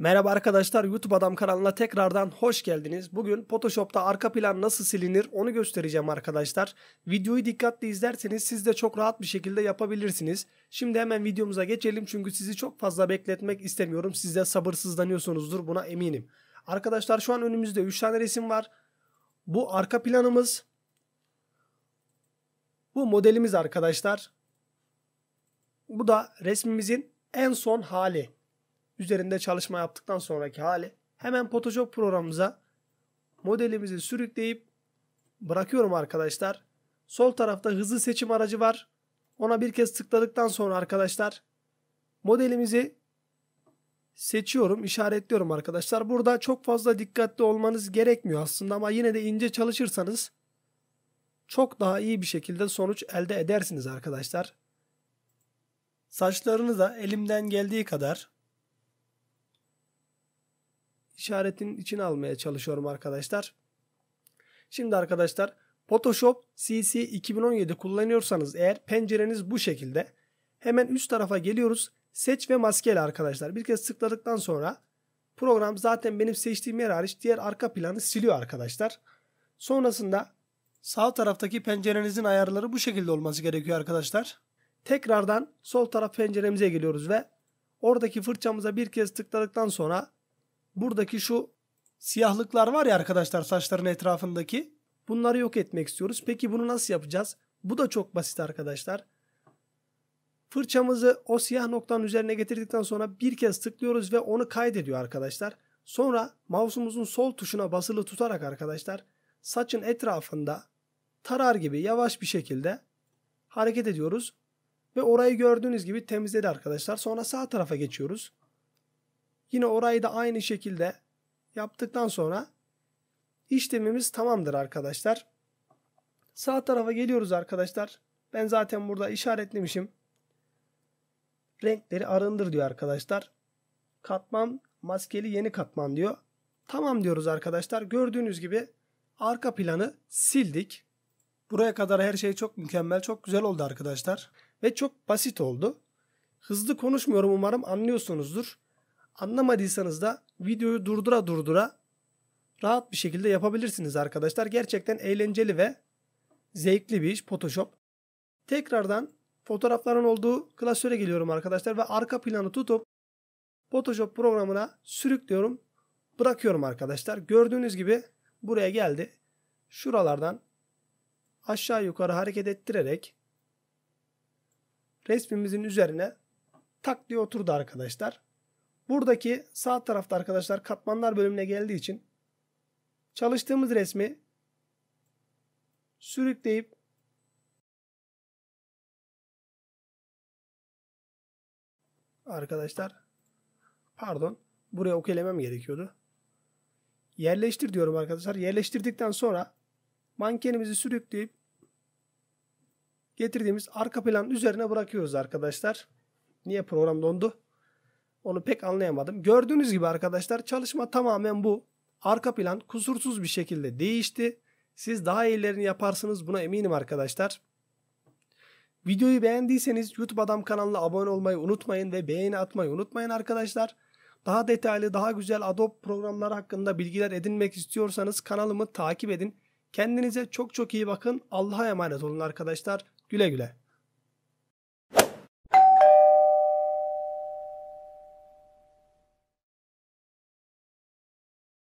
Merhaba arkadaşlar YouTube Adam kanalına tekrardan hoş geldiniz. Bugün Photoshop'ta arka plan nasıl silinir onu göstereceğim arkadaşlar. Videoyu dikkatli izlerseniz siz de çok rahat bir şekilde yapabilirsiniz. Şimdi hemen videomuza geçelim çünkü sizi çok fazla bekletmek istemiyorum. Siz de sabırsızlanıyorsunuzdur buna eminim. Arkadaşlar şu an önümüzde 3 tane resim var. Bu arka planımız. Bu modelimiz arkadaşlar. Bu da resmimizin en son hali üzerinde çalışma yaptıktan sonraki hali. Hemen Photoshop programımıza modelimizi sürükleyip bırakıyorum arkadaşlar. Sol tarafta hızlı seçim aracı var. Ona bir kez tıkladıktan sonra arkadaşlar modelimizi seçiyorum, işaretliyorum arkadaşlar. Burada çok fazla dikkatli olmanız gerekmiyor aslında ama yine de ince çalışırsanız çok daha iyi bir şekilde sonuç elde edersiniz arkadaşlar. Saçlarını da elimden geldiği kadar işaretin içine almaya çalışıyorum arkadaşlar. Şimdi arkadaşlar Photoshop CC 2017 kullanıyorsanız eğer pencereniz bu şekilde. Hemen üst tarafa geliyoruz. Seç ve maskele arkadaşlar. Bir kez tıkladıktan sonra program zaten benim seçtiğim yer hariç diğer arka planı siliyor arkadaşlar. Sonrasında sağ taraftaki pencerenizin ayarları bu şekilde olması gerekiyor arkadaşlar. Tekrardan sol taraf penceremize geliyoruz ve oradaki fırçamıza bir kez tıkladıktan sonra buradaki şu siyahlıklar var ya arkadaşlar saçların etrafındaki. Bunları yok etmek istiyoruz. Peki bunu nasıl yapacağız? Bu da çok basit arkadaşlar. Fırçamızı o siyah noktanın üzerine getirdikten sonra bir kez tıklıyoruz ve onu kaydediyor arkadaşlar. Sonra mouse'umuzun sol tuşuna basılı tutarak arkadaşlar saçın etrafında tarar gibi yavaş bir şekilde hareket ediyoruz. Ve orayı gördüğünüz gibi temizledi arkadaşlar. Sonra sağ tarafa geçiyoruz. Yine orayı da aynı şekilde yaptıktan sonra işlemimiz tamamdır arkadaşlar. Sağ tarafa geliyoruz arkadaşlar. Ben zaten burada işaretlemişim. Renkleri arındır diyor arkadaşlar. Katman maskeli yeni katman diyor. Tamam diyoruz arkadaşlar. Gördüğünüz gibi arka planı sildik. Buraya kadar her şey çok mükemmel, çok güzel oldu arkadaşlar. Ve çok basit oldu. Hızlı konuşmuyorum umarım anlıyorsunuzdur. Anlamadıysanız da videoyu durdura durdura rahat bir şekilde yapabilirsiniz arkadaşlar. Gerçekten eğlenceli ve zevkli bir iş Photoshop. Tekrardan fotoğrafların olduğu klasöre geliyorum arkadaşlar ve arka planı tutup Photoshop programına sürüklüyorum. Bırakıyorum arkadaşlar. Gördüğünüz gibi buraya geldi. Şuralardan aşağı yukarı hareket ettirerek resmimizin üzerine tak diye oturdu arkadaşlar. Buradaki sağ tarafta arkadaşlar katmanlar bölümüne geldiği için çalıştığımız resmi sürükleyip arkadaşlar pardon buraya okeylemem gerekiyordu. Yerleştir diyorum arkadaşlar. Yerleştirdikten sonra mankenimizi sürükleyip getirdiğimiz arka plan üzerine bırakıyoruz arkadaşlar. Niye program dondu? Onu pek anlayamadım. Gördüğünüz gibi arkadaşlar çalışma tamamen bu. Arka plan kusursuz bir şekilde değişti. Siz daha iyilerini yaparsınız buna eminim arkadaşlar. Videoyu beğendiyseniz YouTube Adam kanalına abone olmayı unutmayın ve beğeni atmayı unutmayın arkadaşlar. Daha detaylı, daha güzel Adobe programları hakkında bilgiler edinmek istiyorsanız kanalımı takip edin. Kendinize çok çok iyi bakın. Allah'a emanet olun arkadaşlar. Güle güle.